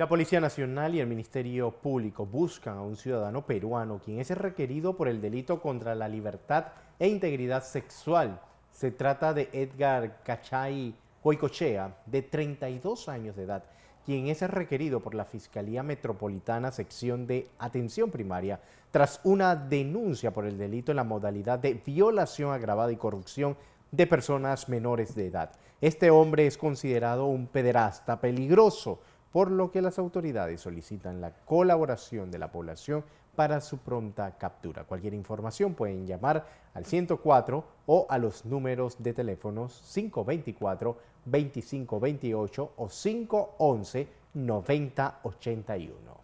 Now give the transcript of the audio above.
la Policía Nacional y el Ministerio Público buscan a un ciudadano peruano quien es requerido por el delito contra la libertad e integridad sexual. Se trata de Edgar Cachay hoicochea de 32 años de edad, quien es requerido por la Fiscalía Metropolitana Sección de Atención Primaria tras una denuncia por el delito en la modalidad de violación agravada y corrupción de personas menores de edad. Este hombre es considerado un pederasta peligroso por lo que las autoridades solicitan la colaboración de la población para su pronta captura. Cualquier información pueden llamar al 104 o a los números de teléfonos 524-2528 o 511-9081.